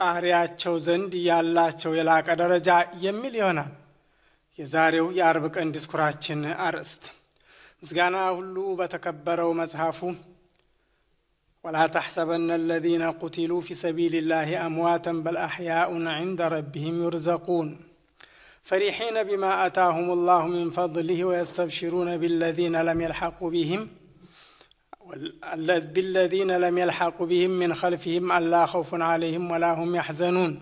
በፈጣሪያቸው ዘንድ ያላቸው የላቀ ደረጃ የሚል ይሆናል የዛሬው የአርብ ቀን ዲስኩራችን አርእስት። ምስጋና ሁሉ በተከበረው መጽሐፉ ወላ ተሕሰበነ አለዚነ ቁቲሉ ፊ ሰቢልላህ አምዋተን በል አሕያኡን ዐንደ ረቢሂም ዩርዘቁን ፈሪሒነ ቢማ አታሁም ላሁ ሚን ፈضሊህ ወየስተብሽሩነ ቢለዚነ ለም የልሐቁ ቢህም بالذين لم يلحق بهم من خلفهم ألا خوف عليهم ولا هم يحزنون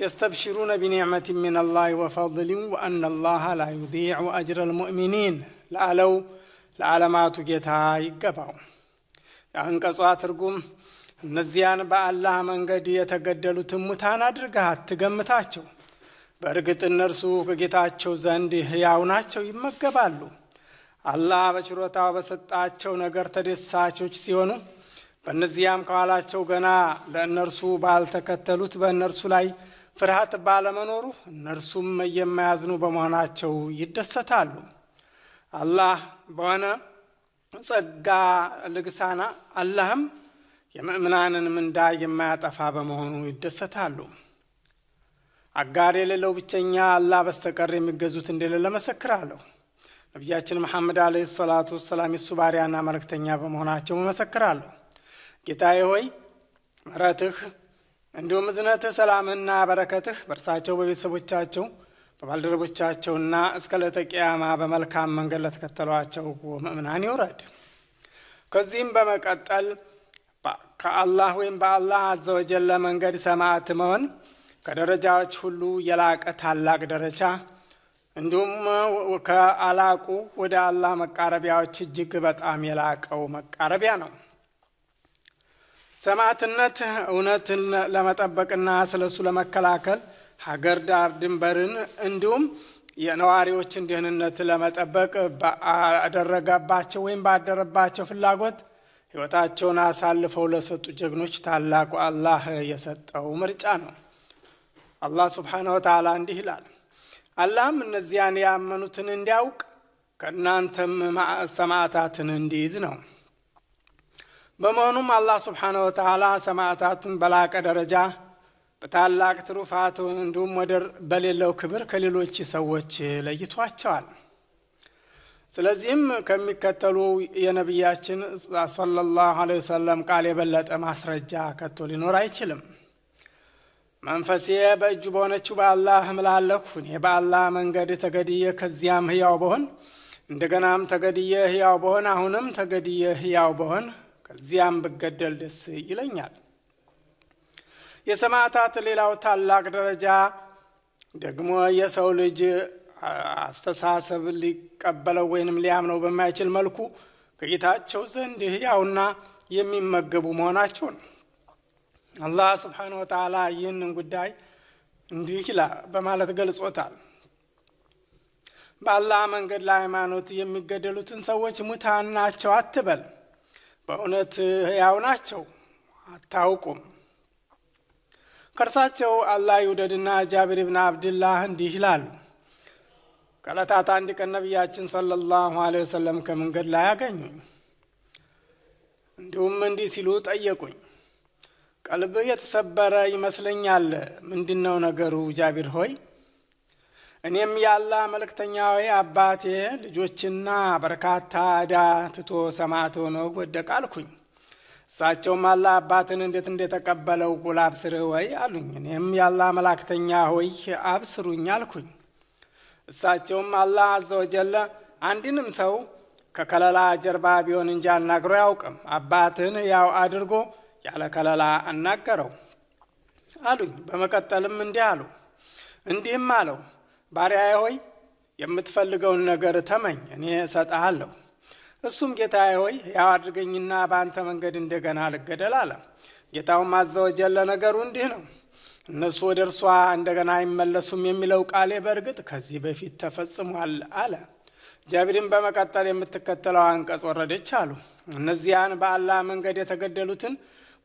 يستبشرون بنعمة من الله وفضل وأن الله لا يضيع أجر المؤمنين لعلو لعلمات جيتها يقبعوا يعني قصوات رقوم نزيان با الله من قد يتقدلوا تمتان أدرقها تقمتاتشو برقت النرسوك جيتاتشو زندي هياوناتشو قبالو አላህ በችሮታው በሰጣቸው ነገር ተደሳቾች ሲሆኑ በእነዚያም ከኋላቸው ገና ለእነርሱ ባልተከተሉት በእነርሱ ላይ ፍርሃት ባለመኖሩ እነርሱም የማያዝኑ በመሆናቸው ይደሰታሉ። አላህ በሆነ ጸጋ ልግሳና አላህም የምእምናንን ምንዳ የማያጠፋ በመሆኑ ይደሰታሉ። አጋር የሌለው ብቸኛ አላህ በስተቀር የሚገዙት እንደሌለ መሰክራለሁ። ነቢያችን መሐመድ አለ ሰላቱ ወሰላም የሱ ባሪያና መልእክተኛ በመሆናቸው እመሰክራለሁ። ጌታዬ ሆይ ምረትህ እንዲሁም እዝነትህ፣ ሰላምህና በረከትህ በእርሳቸው በቤተሰቦቻቸው በባልደረቦቻቸውና እስከ ለተቅያማ በመልካም መንገድ ለተከተሏቸው ምእምናን ይውረድ። ከዚህም በመቀጠል ከአላህ ወይም በአላህ አዘወጀለ መንገድ ሰማዕት መሆን ከደረጃዎች ሁሉ የላቀ ታላቅ ደረጃ እንዲሁም ከአላቁ ወደ አላ መቃረቢያዎች እጅግ በጣም የላቀው መቃረቢያ ነው። ሰማዕትነት እውነትን ለመጠበቅና ስለ እሱ ለመከላከል ሀገር ዳር ድንበርን እንዲሁም የነዋሪዎችን ደህንነት ለመጠበቅ ባደረገባቸው ወይም ባደረባቸው ፍላጎት ሕይወታቸውን አሳልፈው ለሰጡ ጀግኖች ታላቁ አላህ የሰጠው ምርጫ ነው። አላህ ሱብሓነሁ ወተዓላ እንዲህ ይላል አላህም እነዚያን ያመኑትን እንዲያውቅ ከእናንተም ሰማዕታትን እንዲይዝ ነው። በመሆኑም አላህ ስብሓነ ወተዓላ ሰማዕታትን በላቀ ደረጃ በታላቅ ትሩፋት እንዲሁም ወደር በሌለው ክብር ከሌሎች ሰዎች ለይቷቸዋል። ስለዚህም ከሚከተሉ የነቢያችን ሰለላሁ ዐለይሂ ወሰለም ቃል የበለጠ ማስረጃ ከቶ ሊኖር አይችልም። መንፈሴ በእጁ በሆነችው በአላህ እምላለሁ። እኔ በአላህ መንገድ ተገድየ ከዚያም ህያው በሆን እንደገናም ተገድየ ህያው በሆን አሁንም ተገድየ ህያው በሆን ከዚያም ብገደል ደስ ይለኛል። የሰማዕታት ሌላው ታላቅ ደረጃ ደግሞ የሰው ልጅ አስተሳሰብ ሊቀበለው ወይንም ሊያምነው በማይችል መልኩ ከጌታቸው ዘንድ ህያውና የሚመገቡ መሆናቸው ነው። አላህ ስብሓን ወተላ ይህንን ጉዳይ እንዲህ ይላ በማለት ገልጾታል በአላህ መንገድ ለሃይማኖት የሚገደሉትን ሰዎች ሙታን ናቸው አትበል በእውነት ህያው ናቸው አታውቁም ከእርሳቸው አላህ ይውደድና ጃብር ብን አብድላህ እንዲህ ይላሉ ከለታት አንድ ቀን ነቢያችን ሰለላሁ አለ ወሰለም ከመንገድ ላይ አገኙኝ እንዲሁም እንዲህ ሲሉ ጠየቁኝ ቀልብ የተሰበረ ይመስለኛል። ምንድን ነው ነገሩ? ጃቢር ሆይ እኔም ያላ መልእክተኛ ሆይ አባቴ ልጆችና በርካታ ዕዳ ትቶ ሰማዕት ሆኖ ወደቀ አልኩኝ። እሳቸውም አላ አባትን እንዴት እንደተቀበለው ቁል ወይ አሉኝ። እኔም ያላ መላእክተኛ ሆይ አብስሩኝ አልኩኝ። እሳቸውም አላ አዘወጀለ አንድንም ሰው ከከለላ ጀርባ ቢሆን እንጂ አናግሮ አያውቅም። አባትን ያው አድርጎ ያለ ከለላ አናገረው አሉኝ። በመቀጠልም እንዲህ አሉ እንዲህም አለው ባሪያዬ ሆይ የምትፈልገውን ነገር ተመኝ፣ እኔ እሰጥሃለሁ። እሱም ጌታዬ ሆይ ያው አድርገኝና በአንተ መንገድ እንደገና ልገደል አለ። ጌታውም አዘወጀን። ለነገሩ እንዲህ ነው እነሱ ወደ እርሷ እንደገና አይመለሱም የሚለው ቃሌ በእርግጥ ከዚህ በፊት ተፈጽሟል አለ። ጃቢድን በመቀጠል የምትከተለው አንቀጽ ወረደች አሉ እነዚያን በአላህ መንገድ የተገደሉትን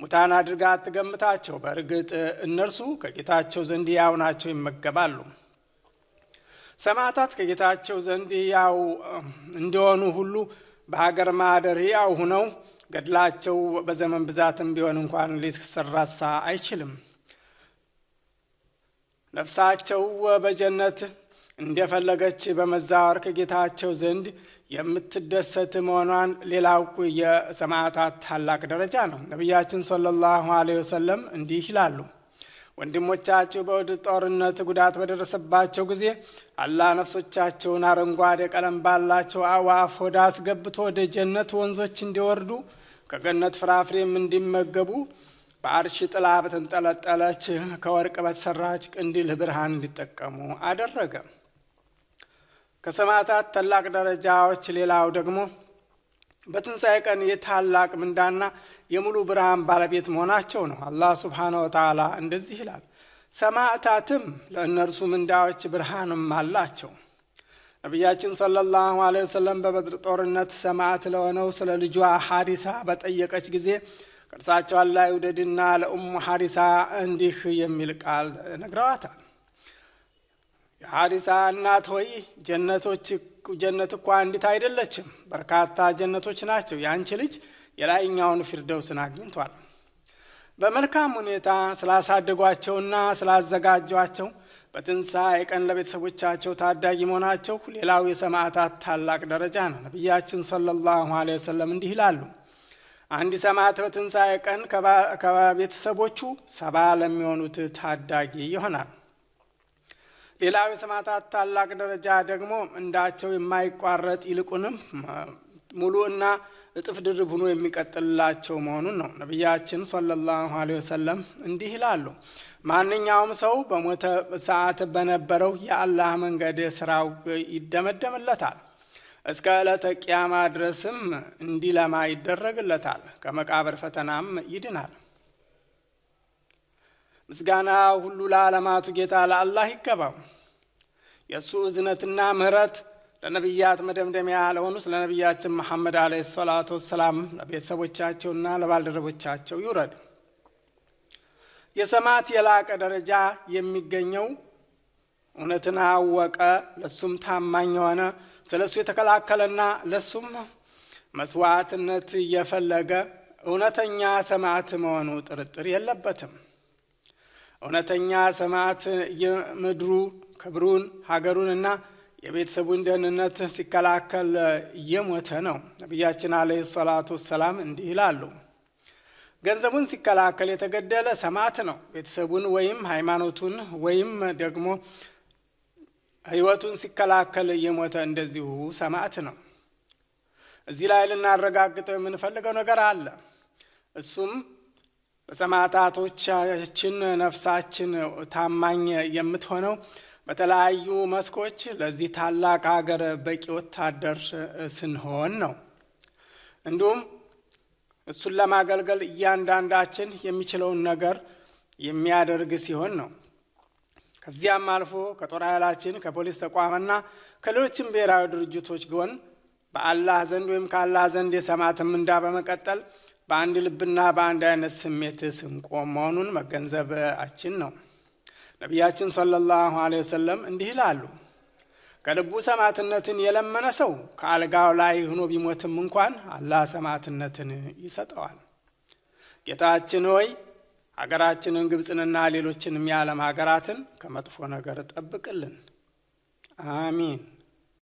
ሙታን አድርጋ አትገምታቸው፣ በእርግጥ እነርሱ ከጌታቸው ዘንድ ያው ናቸው፣ ይመገባሉ። ሰማዕታት ከጌታቸው ዘንድ ያው እንዲሆኑ ሁሉ በሀገር ማደር ያው ሁነው ገድላቸው በዘመን ብዛትም ቢሆን እንኳን ሊሰራሳ አይችልም። ነፍሳቸው በጀነት እንደፈለገች በመዛወርክ ጌታቸው ዘንድ የምትደሰት መሆኗን ሌላውቁ የሰማዕታት ታላቅ ደረጃ ነው። ነቢያችን ሰለላሁ አለይሂ ወሰለም እንዲህ ይላሉ። ወንድሞቻችሁ በውድ ጦርነት ጉዳት በደረሰባቸው ጊዜ አላ ነፍሶቻቸውን አረንጓዴ ቀለም ባላቸው አዋፍ ወደ አስገብቶ ወደ ጀነት ወንዞች እንዲወርዱ ከገነት ፍራፍሬም እንዲመገቡ በአርሽ ጥላ በተንጠለጠለች ከወርቅ በተሰራች ቅንዲል ብርሃን እንዲጠቀሙ አደረገ። ከሰማዕታት ታላቅ ደረጃዎች ሌላው ደግሞ በትንሣኤ ቀን የታላቅ ምንዳና የሙሉ ብርሃን ባለቤት መሆናቸው ነው። አላህ ስብሓነ ወተዓላ እንደዚህ ይላል፣ ሰማዕታትም ለእነርሱ ምንዳዎች ብርሃንም አላቸው። ነቢያችን ሰለላሁ ዐለይሂ ወሰለም በበድር ጦርነት ሰማዕት ለሆነው ስለ ልጇ ሐሪሳ በጠየቀች ጊዜ ቅርሳቸዋን ላይ ውደድና ለኡሙ ሐሪሳ እንዲህ የሚል ቃል ነግረዋታል። የሐሪሳ እናት ሆይ ጀነቶች ጀነት እኳ አንዲት አይደለችም፣ በርካታ ጀነቶች ናቸው። የአንቺ ልጅ የላይኛውን ፊርደውስን አግኝቷል። በመልካም ሁኔታ ስላሳደጓቸውና ስላዘጋጇቸው በትንሣኤ ቀን ለቤተሰቦቻቸው ታዳጊ መሆናቸው ሌላው የሰማዕታት ታላቅ ደረጃ ነው። ነቢያችን ሰለላሁ ዐለይሂ ወሰለም እንዲህ ይላሉ፣ አንድ ሰማዕት በትንሣኤ ቀን ከቤተሰቦቹ ሰባ ለሚሆኑት ታዳጊ ይሆናል። ሌላዊ ስማታት ታላቅ ደረጃ ደግሞ እንዳቸው የማይቋረጥ ይልቁንም ሙሉ እና እጥፍ ድርብ ሆኖ የሚቀጥልላቸው መሆኑን ነው። ነቢያችን ሰለላሁ ዐለይሂ ወሰለም እንዲህ ይላሉ፣ ማንኛውም ሰው በሞተ ሰዓት በነበረው የአላህ መንገድ ስራው ይደመደምለታል፣ እስከ ዕለተ ቅያማ ድረስም እንዲለማ ይደረግለታል፣ ከመቃብር ፈተናም ይድናል። ምስጋና ሁሉ ለዓለማቱ ጌታ ለአላህ ይገባው። የእሱ እዝነትና ምህረት ለነቢያት መደምደሚያ ለሆኑት ለነቢያችን መሐመድ አለ ሰላቱ ወሰላም ለቤተሰቦቻቸውና ለባልደረቦቻቸው ይውረድ። የሰማት የላቀ ደረጃ የሚገኘው እውነትን አወቀ፣ ለሱም ታማኝ የሆነ ስለ እሱ የተከላከለና ለሱም መስዋዕትነት እየፈለገ እውነተኛ ሰማዕት መሆኑ ጥርጥር የለበትም። እውነተኛ ሰማዕት የምድሩ ክብሩን ሀገሩንና የቤተሰቡን ደህንነት ሲከላከል እየሞተ ነው። ነቢያችን አለ ሰላቱ ወሰላም እንዲህ ይላሉ፣ ገንዘቡን ሲከላከል የተገደለ ሰማዕት ነው። ቤተሰቡን ወይም ሃይማኖቱን ወይም ደግሞ ህይወቱን ሲከላከል እየሞተ እንደዚሁ ሰማዕት ነው። እዚህ ላይ ልናረጋግጠው የምንፈልገው ነገር አለ። እሱም በሰማዕታቶቻችን ነፍሳችን ታማኝ የምትሆነው በተለያዩ መስኮች ለዚህ ታላቅ ሀገር በቂ ወታደር ስንሆን ነው። እንዲሁም እሱን ለማገልገል እያንዳንዳችን የሚችለውን ነገር የሚያደርግ ሲሆን ነው። ከዚያም አልፎ ከጦር ኃይላችን ከፖሊስ ተቋምና ከሌሎችም ብሔራዊ ድርጅቶች ጎን በአላህ ዘንድ ወይም ከአላህ ዘንድ የሰማዕት ምንዳ በመቀጠል በአንድ ልብና በአንድ አይነት ስሜት ስንቆም መሆኑን መገንዘባችን ነው። ነቢያችን ሰለላሁ ዐለይሂ ወሰለም እንዲህ ይላሉ፣ ከልቡ ሰማዕትነትን የለመነ ሰው ከአልጋው ላይ ሆኖ ቢሞትም እንኳን አላህ ሰማዕትነትን ይሰጠዋል። ጌታችን ሆይ ሀገራችንን ግብፅንና ሌሎችን የዓለም ሀገራትን ከመጥፎ ነገር ጠብቅልን። አሚን።